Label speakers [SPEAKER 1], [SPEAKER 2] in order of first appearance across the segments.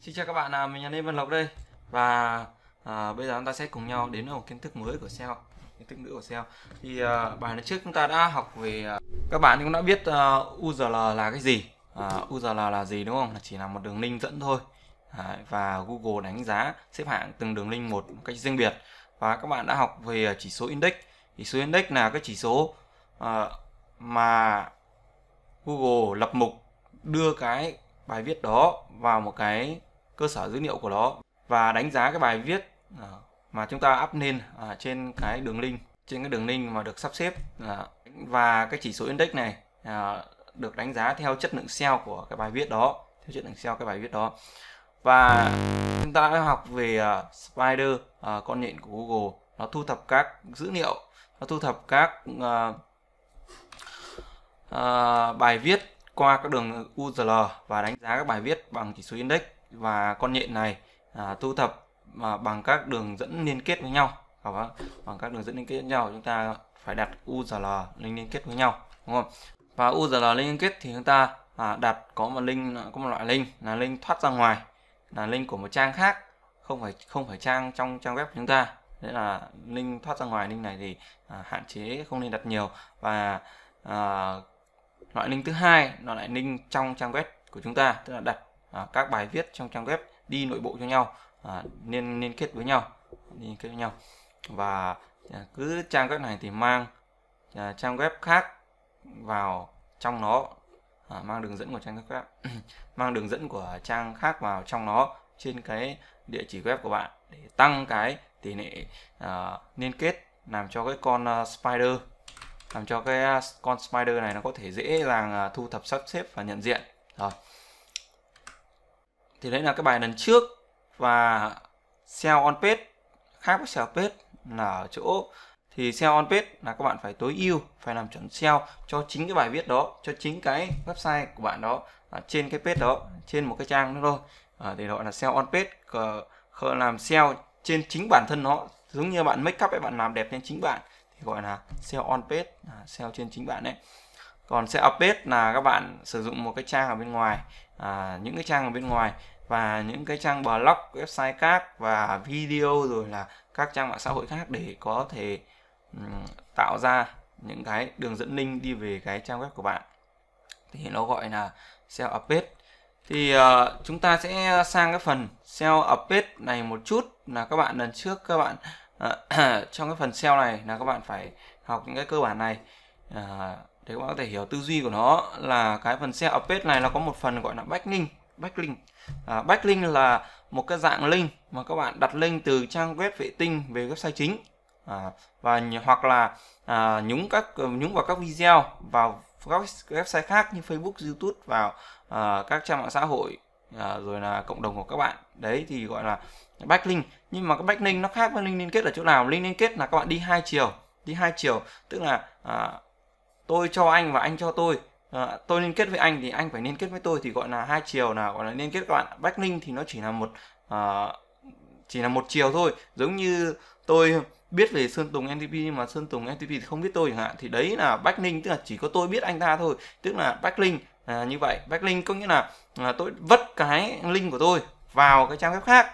[SPEAKER 1] Xin chào các bạn, à, mình là Lê Văn Lộc đây Và à, bây giờ chúng ta sẽ cùng nhau đến một kiến thức mới của SEO Kiến thức nữ của SEO Thì à, bài lần trước chúng ta đã học về à, Các bạn cũng đã biết à, URL là cái gì à, URL là gì đúng không? Là chỉ là một đường link dẫn thôi à, Và Google đánh giá xếp hạng từng đường link một cách riêng biệt Và các bạn đã học về à, chỉ số index Chỉ số index là cái chỉ số à, mà Google lập mục đưa cái bài viết đó vào một cái cơ sở dữ liệu của nó và đánh giá cái bài viết à, mà chúng ta up lên à, trên cái đường link trên cái đường link mà được sắp xếp à, và cái chỉ số index này được đánh giá theo chất lượng SEO của cái bài viết đó theo chất lượng SEO cái bài viết đó và chúng ta đã học về Spider con nhện của Google nó thu thập các dữ liệu nó thu thập các bài viết qua các đường URL và đánh giá các bài viết bằng chỉ số index và con nhện này à, thu thập mà bằng các đường dẫn liên kết với nhau các bạn bằng các đường dẫn liên kết với nhau chúng ta phải đặt URL link liên kết với nhau đúng không và URL link liên kết thì chúng ta à, đặt có một link à, có một loại link là link thoát ra ngoài là link của một trang khác không phải không phải trang trong trang web của chúng ta nên là link thoát ra ngoài link này thì à, hạn chế không nên đặt nhiều và à, loại link thứ hai nó lại link trong trang web của chúng ta tức là đặt À, các bài viết trong trang web đi nội bộ cho nhau à, nên liên kết với nhau liên kết với nhau và à, cứ trang web này thì mang à, trang web khác vào trong nó à, mang đường dẫn của trang web mang đường dẫn của trang khác vào trong nó trên cái địa chỉ web của bạn để tăng cái tỷ lệ à, liên kết làm cho cái con uh, spider làm cho cái uh, con spider này nó có thể dễ dàng uh, thu thập sắp xếp và nhận diện rồi thì đấy là cái bài lần trước và seo on page khác với seo page là ở chỗ thì seo on page là các bạn phải tối ưu phải làm chuẩn seo cho chính cái bài viết đó cho chính cái website của bạn đó ở trên cái page đó trên một cái trang đó thôi à, ờ, để gọi là seo on page cờ làm seo trên chính bản thân nó giống như bạn make up ấy bạn làm đẹp lên chính bạn thì gọi là seo on page à, sell trên chính bạn đấy còn seo up page là các bạn sử dụng một cái trang ở bên ngoài à, những cái trang ở bên ngoài và những cái trang blog website khác và video rồi là các trang mạng xã hội khác để có thể um, tạo ra những cái đường dẫn link đi về cái trang web của bạn thì nó gọi là SEO update thì uh, chúng ta sẽ sang cái phần SEO update này một chút là các bạn lần trước các bạn uh, trong cái phần SEO này là các bạn phải học những cái cơ bản này uh, để các bạn có thể hiểu tư duy của nó là cái phần SEO update này nó có một phần gọi là backlink backlink à, backlink là một cái dạng link mà các bạn đặt link từ trang web vệ tinh về website chính à, và hoặc là à, nhúng các nhúng vào các video vào các website khác như Facebook, YouTube vào à, các trang mạng xã hội à, rồi là cộng đồng của các bạn đấy thì gọi là backlink nhưng mà cái backlink nó khác với link liên kết ở chỗ nào link liên kết là các bạn đi hai chiều đi hai chiều tức là à, tôi cho anh và anh cho tôi à, tôi liên kết với anh thì anh phải liên kết với tôi thì gọi là hai chiều là gọi là liên kết các bạn backlink thì nó chỉ là một à, chỉ là một chiều thôi giống như tôi biết về Sơn Tùng MTP nhưng mà Sơn Tùng MTP thì không biết tôi chẳng hạn thì đấy là backlink tức là chỉ có tôi biết anh ta thôi tức là backlink à, ờ, như vậy backlink có nghĩa là à, tôi vất cái link của tôi vào cái trang web khác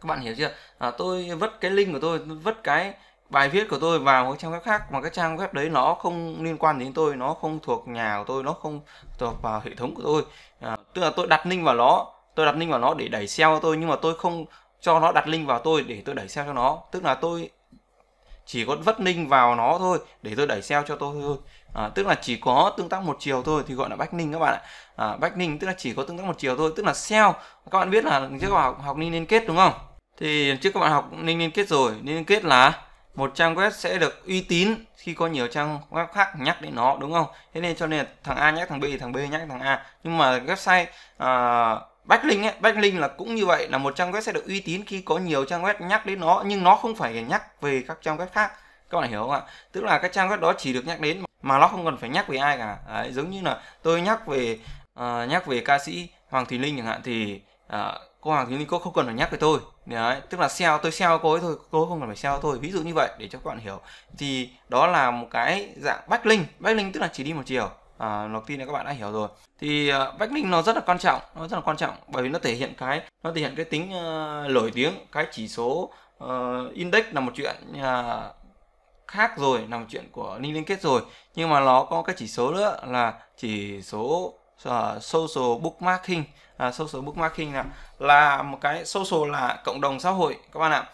[SPEAKER 1] các bạn hiểu chưa à, tôi vất cái link của tôi vất cái bài viết của tôi vào một trang web khác mà cái trang web đấy nó không liên quan đến tôi nó không thuộc nhà của tôi nó không thuộc vào hệ thống của tôi à, tức là tôi đặt link vào nó tôi đặt link vào nó để đẩy SEO tôi nhưng mà tôi không cho nó đặt link vào tôi để tôi đẩy SEO cho nó tức là tôi chỉ có vất link vào nó thôi để tôi đẩy SEO cho tôi thôi à, tức là chỉ có tương tác một chiều thôi thì gọi là backlink các bạn ạ à, backlink tức là chỉ có tương tác một chiều thôi tức là SEO các bạn biết là trước các bạn học, học link liên kết đúng không thì trước các bạn học link liên kết rồi liên kết là một trang web sẽ được uy tín khi có nhiều trang web khác nhắc đến nó đúng không thế nên cho nên thằng A nhắc thằng B thằng B nhắc thằng A nhưng mà website uh, backlink ấy, backlink là cũng như vậy là một trang web sẽ được uy tín khi có nhiều trang web nhắc đến nó nhưng nó không phải nhắc về các trang web khác các bạn hiểu không ạ tức là các trang web đó chỉ được nhắc đến mà nó không cần phải nhắc về ai cả Đấy, giống như là tôi nhắc về uh, nhắc về ca sĩ Hoàng Thùy Linh chẳng hạn thì uh, cô hàng thiếu niên cốt không cần phải nhắc với tôi đấy tức là sell tôi sell cô ấy thôi cô ấy không cần phải sell thôi. ví dụ như vậy để cho các bạn hiểu thì đó là một cái dạng backlink backlink tức là chỉ đi một chiều à, nó tin là các bạn đã hiểu rồi thì uh, backlink nó rất là quan trọng nó rất là quan trọng bởi vì nó thể hiện cái nó thể hiện cái tính uh, à, nổi tiếng cái chỉ số uh, index là một chuyện uh, khác rồi là một chuyện của link liên kết rồi nhưng mà nó có cái chỉ số nữa là chỉ số Ờ, social bookmarking uh, social bookmarking là là một cái social là cộng đồng xã hội các bạn ạ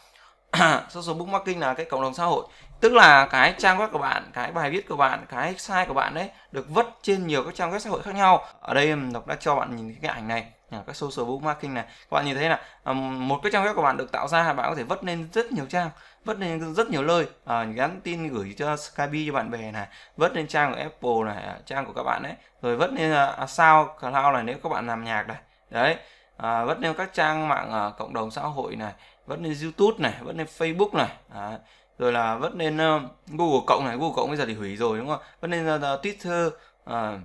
[SPEAKER 1] social bookmarking là cái cộng đồng xã hội tức là cái trang web của bạn cái bài viết của bạn cái site của bạn đấy được vất trên nhiều các trang web xã hội khác nhau ở đây đọc đã cho bạn nhìn cái ảnh này à, các social bookmarking này các bạn nhìn thấy là à, một cái trang web của bạn được tạo ra bạn có thể vất lên rất nhiều trang vất lên rất nhiều nơi à, nhắn tin gửi cho Skype cho bạn bè này vất lên trang của Apple này à, trang của các bạn đấy rồi vất lên à, à, sao cloud này nếu các bạn làm nhạc này đấy à, vất lên các trang mạng à, cộng đồng xã hội này vất lên YouTube này vất lên Facebook này à, rồi là vất lên uh, Google cộng này Google cộng bây giờ thì hủy rồi đúng không vất lên uh, Twitter uh,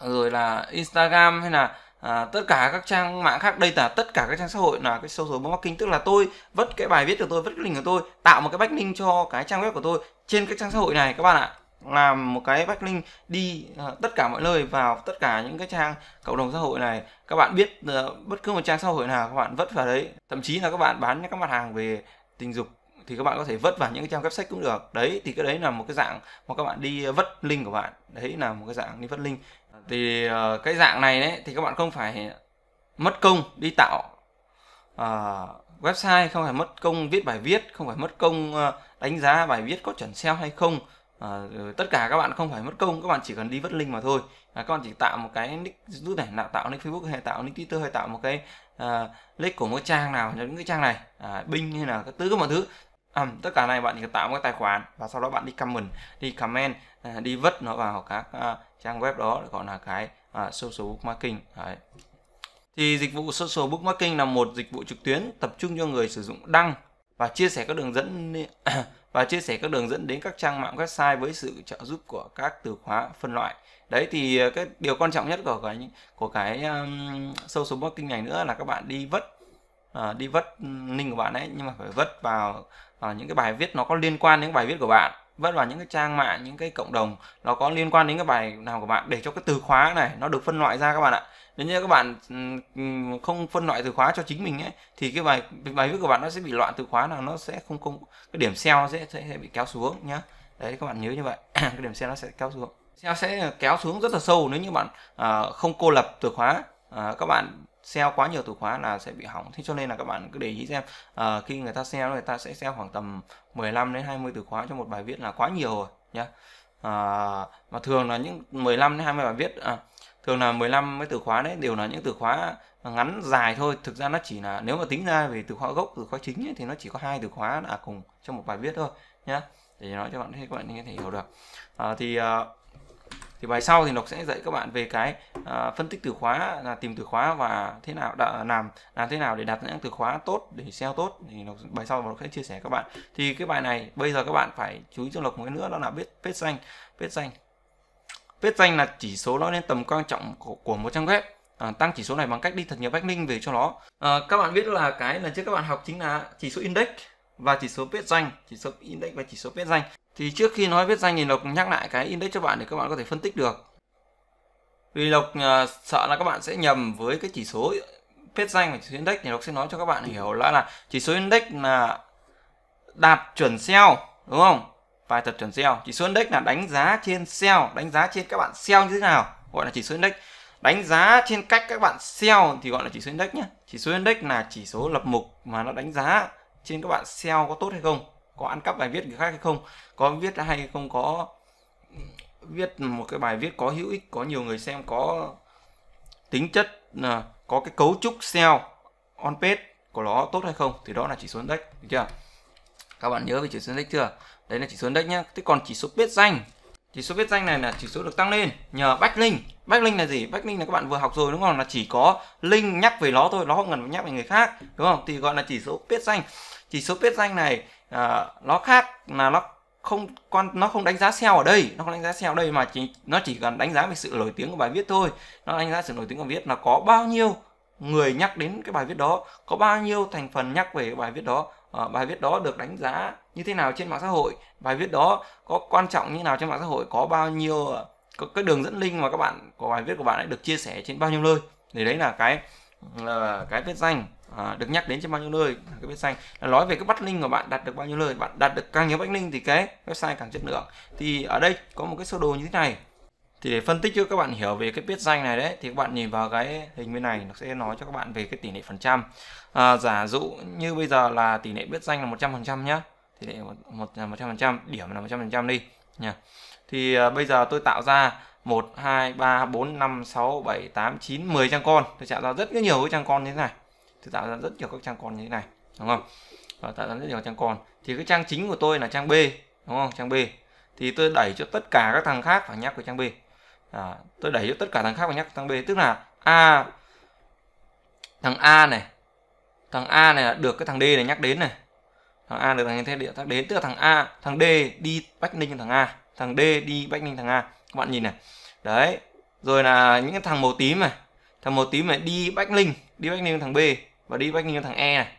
[SPEAKER 1] rồi là Instagram hay là à, tất cả các trang mạng khác đây là tất cả các trang xã hội là cái sâu số marketing tức là tôi vất cái bài viết của tôi vất cái link của tôi tạo một cái backlink cho cái trang web của tôi trên các trang xã hội này các bạn ạ làm một cái backlink đi uh, tất cả mọi nơi vào tất cả những cái trang cộng đồng xã hội này các bạn biết uh, bất cứ một trang xã hội nào các bạn vất vào đấy thậm chí là các bạn bán những các mặt hàng về tình dục thì các bạn có thể vất vào những cái trang web sách cũng được đấy thì cái đấy là một cái dạng mà các bạn đi ờ, vất link của bạn đấy là một cái dạng đi vất link thì ờ, cái dạng này đấy thì các bạn không phải mất công đi tạo uh, website không phải mất công viết bài viết không phải mất công đánh giá bài viết có chuẩn SEO hay không À, tất cả các bạn không phải mất công các bạn chỉ cần đi vất link mà thôi các bạn chỉ tạo một cái nick rút này là tạo nick facebook hay tạo nick twitter hay tạo một cái uh, nick của một trang nào trong những cái trang này à, binh hay là các thứ các mọi thứ à, tất cả này bạn chỉ tạo một cái tài khoản và sau đó bạn đi comment đi comment à, đi vất nó vào các à, trang web đó gọi là cái à, social bookmarking đấy thì dịch vụ social bookmarking là một dịch vụ trực tuyến tập trung cho người sử dụng đăng và chia sẻ các đường dẫn và chia sẻ các đường dẫn đến các trang mạng website với sự trợ giúp của các từ khóa phân loại đấy thì à, cái điều quan trọng nhất của cái của cái um, social marketing này nữa là các bạn đi vất Ờ, đi vất link ừ, của bạn ấy nhưng mà phải vất vào à, những cái bài viết nó có liên quan đến bài viết của bạn vất vào những cái trang mạng những cái cộng đồng nó có liên quan đến cái bài nào của bạn để cho cái từ khóa này nó được phân loại ra các bạn ạ nếu như các bạn ừ, ừ, không phân loại từ khóa cho chính mình ấy thì cái bài bài viết của bạn nó sẽ bị loạn từ khóa nào nó sẽ không không cái điểm SEO sẽ sẽ bị kéo xuống nhá đấy các bạn nhớ như vậy cái điểm SEO nó sẽ kéo xuống SEO sẽ kéo xuống rất là sâu nếu như bạn à, không cô lập từ khóa à, các bạn SEO quá nhiều từ khóa là sẽ bị hỏng thế cho nên là các bạn cứ để ý xem à, khi người ta SEO người ta sẽ SEO khoảng tầm 15 đến 20 từ khóa cho một bài viết là quá nhiều rồi nhá à, mà thường là những 15 đến 20 bài viết à, thường là 15 mấy từ khóa đấy đều là những từ khóa ngắn dài thôi thực ra nó chỉ là nếu mà tính ra về từ khóa gốc từ khóa chính ấy, thì nó chỉ có hai từ khóa là cùng trong một bài viết thôi nhá để nói cho bạn thấy các bạn có thể hiểu được à, thì uh, thì bài sau thì nó sẽ dạy các bạn về cái à, phân tích từ khóa là tìm từ khóa và thế nào đã, à, làm làm thế nào để đặt những từ khóa tốt để SEO tốt thì nó, bài sau nó sẽ chia sẻ các bạn thì cái bài này bây giờ các bạn phải chú ý cho lộc một cái nữa đó là biết page danh page danh page danh là chỉ số nó lên tầm quan trọng của, của một trang web à, tăng chỉ số này bằng cách đi thật nhiều backlink về cho nó à, các bạn biết là cái lần trước các bạn học chính là chỉ số index và chỉ số page danh chỉ số index và chỉ số page danh thì trước khi nói viết danh thì Lộc nhắc lại cái index cho bạn để các bạn có thể phân tích được. Vì Lộc à, sợ là các bạn sẽ nhầm với cái chỉ số viết danh và chỉ số index thì Lộc sẽ nói cho các bạn hiểu là là chỉ số index là đạt chuẩn sell đúng không? phải thật chuẩn sell. Chỉ số index là đánh giá trên sell, đánh giá trên các bạn sell như thế nào, gọi là chỉ số index. Đánh giá trên cách các bạn sell thì gọi là chỉ số index nhé. Chỉ số index là chỉ số lập mục mà nó đánh giá trên các bạn sell có tốt hay không có ăn cắp bài viết người khác hay không có viết hay không có viết một cái bài viết có hữu ích có nhiều người xem có tính chất là có cái cấu trúc SEO on page của nó tốt hay không thì đó là chỉ số index được chưa các bạn nhớ về chỉ số index chưa đấy là chỉ số index nhá thế còn chỉ số biết danh chỉ số viết danh này là chỉ số được tăng lên nhờ backlink backlink là gì backlink là các bạn vừa học rồi đúng không là chỉ có link nhắc về nó thôi nó không cần nhắc về người khác đúng không thì gọi là chỉ số viết danh chỉ số viết danh này à, nó khác là nó không con nó không đánh giá SEO ở đây nó không đánh giá SEO ở đây mà chỉ nó chỉ cần đánh giá về sự nổi tiếng của bài viết thôi nó đánh giá sự nổi tiếng của viết là có bao nhiêu người nhắc đến cái bài viết đó có bao nhiêu thành phần nhắc về bài viết đó à, bài viết đó được đánh giá như thế nào trên mạng xã hội bài viết đó có quan trọng như nào trên mạng xã hội có bao nhiêu ờ, có cái đường dẫn link mà các bạn của bài viết của bạn ấy được chia sẻ trên bao nhiêu nơi thì đấy là cái là cái viết danh à, được nhắc đến trên bao nhiêu nơi cái viết danh là nói về cái bắt link của bạn đặt được bao nhiêu nơi bạn đặt được càng nhiều bắt link thì cái website càng chất lượng thì ở đây có một cái sơ đồ như thế này thì để phân tích cho các bạn hiểu về cái viết danh này đấy thì các bạn nhìn vào cái hình bên này nó sẽ nói cho các bạn về cái tỷ lệ phần trăm à, giả dụ như bây giờ là tỷ lệ viết danh là 100 phần trăm nhá tỷ lệ một là 100 phần trăm điểm là 100 phần trăm đi nha thì à, bây giờ tôi tạo ra 1 2 3 4 5 6 7 8 9 10 trang con tôi tạo ra rất nhiều cái trang con như thế này tôi tạo ra rất nhiều các trang con như thế này đúng không và tạo ra rất nhiều trang con thì cái trang chính của tôi là trang B đúng không trang B thì tôi đẩy cho tất cả các thằng khác phải nhắc của trang B à, tôi đẩy cho tất cả thằng khác phải nhắc của thằng B tức là A thằng A này thằng A này là được cái thằng D này nhắc đến này thằng A được thằng thế địa thằng đến tức là thằng A thằng D đi bách ninh thằng A thằng D đi bách ninh thằng A các bạn nhìn này đấy rồi là những cái thằng màu tím này thằng màu tím này đi bách linh đi bách linh thằng b và đi bách linh thằng e này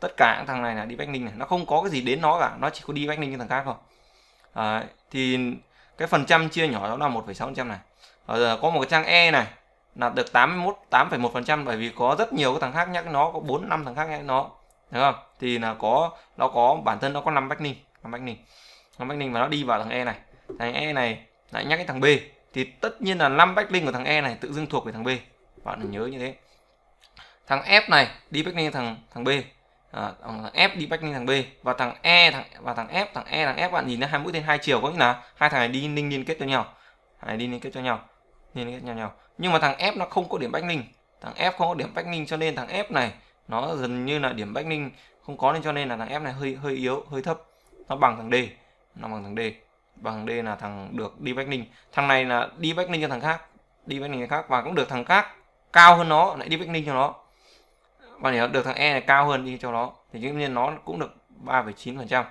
[SPEAKER 1] tất cả những thằng này là đi bách linh này nó không có cái gì đến nó cả nó chỉ có đi bách linh như thằng khác thôi đấy. thì cái phần trăm chia nhỏ đó là 1,6% này Ở giờ có một cái trang e này là được 81 8,1% bởi vì có rất nhiều cái thằng khác nhắc nó có 4 5 thằng khác nhắc nó đúng không thì là có nó có bản thân nó có 5 backlink 5 backlink 5 linh và nó đi vào thằng e này thằng e này lại nhắc cái thằng B thì tất nhiên là 5 backlink của thằng E này tự dưng thuộc về thằng B bạn nhớ như thế thằng F này đi backlink thằng thằng B à, thằng F đi backlink thằng B và thằng E thằng và thằng F thằng E thằng F bạn nhìn nó hai mũi tên hai chiều có nghĩa là hai thằng này đi ninh liên kết cho nhau hai đi liên kết cho nhau liên kết nhau nhau nhưng mà thằng F nó không có điểm backlink thằng F không có điểm backlink cho nên thằng F này nó dần như là điểm backlink không có nên cho nên là thằng F này hơi hơi yếu hơi thấp nó bằng thằng D nó bằng thằng D bằng vâng, D là thằng được đi Bắc Ninh thằng này là đi Bắc Ninh cho thằng khác đi Bắc Ninh cho khác và cũng được thằng khác cao hơn nó lại đi Bắc Ninh cho nó và nếu được thằng E này cao hơn đi cho nó thì dĩ nhiên nó cũng được 3,9%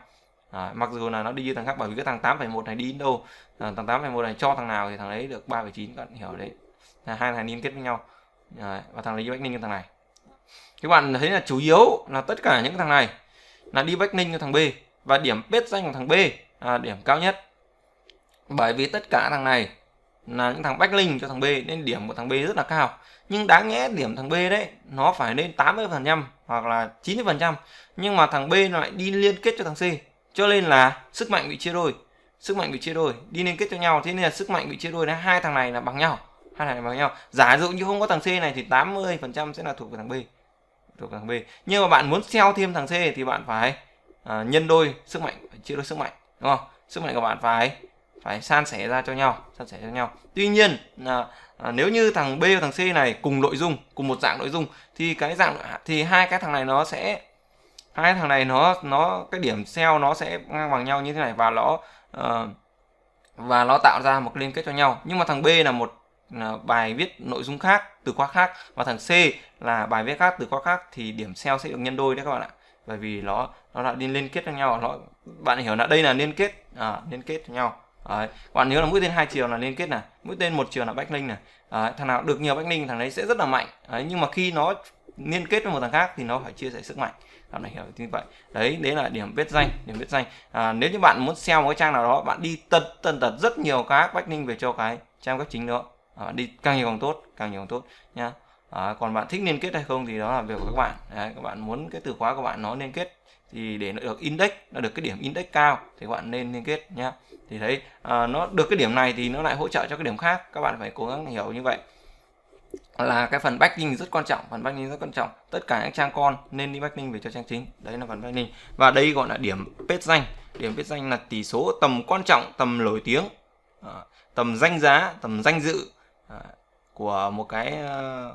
[SPEAKER 1] à, mặc dù là nó đi như thằng khác bởi vì cái thằng 8,1 này đi đến đâu à, thằng 8,1 này cho thằng nào thì thằng đấy được 3,9 bạn hiểu đấy là hai thằng liên kết với nhau à, và thằng đấy đi Bắc Ninh cho thằng này các bạn thấy là chủ yếu là tất cả những thằng này là đi Bắc Ninh cho thằng B và điểm kết danh của thằng B là điểm cao nhất bởi vì tất cả thằng này là những thằng backlink cho thằng B nên điểm của thằng B rất là cao nhưng đáng nhẽ điểm thằng B đấy nó phải lên 80% hoặc là 90% nhưng mà thằng B nó lại đi liên kết cho thằng C cho nên là sức mạnh bị chia đôi sức mạnh bị chia đôi đi liên kết cho nhau thế nên là sức mạnh bị chia đôi là hai thằng này là bằng nhau hai thằng này bằng nhau giả dụ như không có thằng C này thì 80% sẽ là thuộc về thằng B thuộc về thằng B nhưng mà bạn muốn xeo thêm thằng C thì bạn phải à, nhân đôi sức mạnh chia đôi sức mạnh đúng không sức mạnh của bạn phải phải san sẻ ra cho nhau san sẻ cho nhau tuy nhiên là à, nếu như thằng b và thằng c này cùng nội dung cùng một dạng nội dung thì cái dạng thì hai cái thằng này nó sẽ hai thằng này nó nó cái điểm sell nó sẽ ngang bằng nhau như thế này và nó uh, và nó tạo ra một liên kết cho nhau nhưng mà thằng b là một uh, bài viết nội dung khác từ khóa khác và thằng c là bài viết khác từ khóa khác thì điểm sell sẽ được nhân đôi đấy các bạn ạ bởi vì nó nó đã đi liên kết cho nhau nó bạn hiểu là đây là liên kết à, liên kết cho nhau Đấy. các bạn nhớ là mũi tên hai chiều là liên kết này mũi tên một chiều là backlink này Đấy. thằng nào được nhiều backlink thằng đấy sẽ rất là mạnh đấy. nhưng mà khi nó liên kết với một thằng khác thì nó phải chia sẻ sức mạnh bạn này hiểu như vậy đấy đấy là điểm biết danh điểm biết danh à, nếu như bạn muốn xem một cái trang nào đó bạn đi tần tần tật rất nhiều các backlink về cho cái trang web chính đó à, đi càng nhiều càng tốt càng nhiều càng tốt nha à, còn bạn thích liên kết hay không thì đó là việc của các bạn Đấy, các bạn muốn cái từ khóa của bạn nó liên kết thì để nó được index nó được cái điểm index cao thì các bạn nên liên kết nhé thì thấy à, nó được cái điểm này thì nó lại hỗ trợ cho cái điểm khác các bạn phải cố gắng hiểu như vậy là cái phần backlink rất quan trọng phần backlink rất quan trọng tất cả các trang con nên đi backlink về cho trang chính đấy là phần backlink và đây gọi là điểm page danh điểm page danh là tỷ số tầm quan trọng tầm nổi tiếng à, tầm danh giá tầm danh dự à, của một cái à,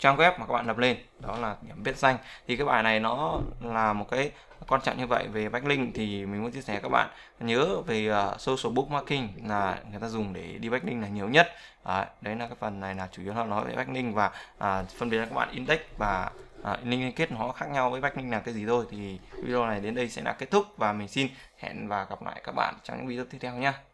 [SPEAKER 1] trang web mà các bạn lập lên đó là điểm biệt danh thì cái bài này nó là một cái quan trọng như vậy về backlink thì mình muốn chia sẻ các bạn nhớ về uh, social bookmarking là người ta dùng để đi backlink là nhiều nhất à, đấy là cái phần này là chủ yếu họ nói về backlink và à, phân biệt là các bạn index và à, link liên kết nó khác nhau với backlink là cái gì thôi thì video này đến đây sẽ là kết thúc và mình xin hẹn và gặp lại các bạn trong những video tiếp theo nhé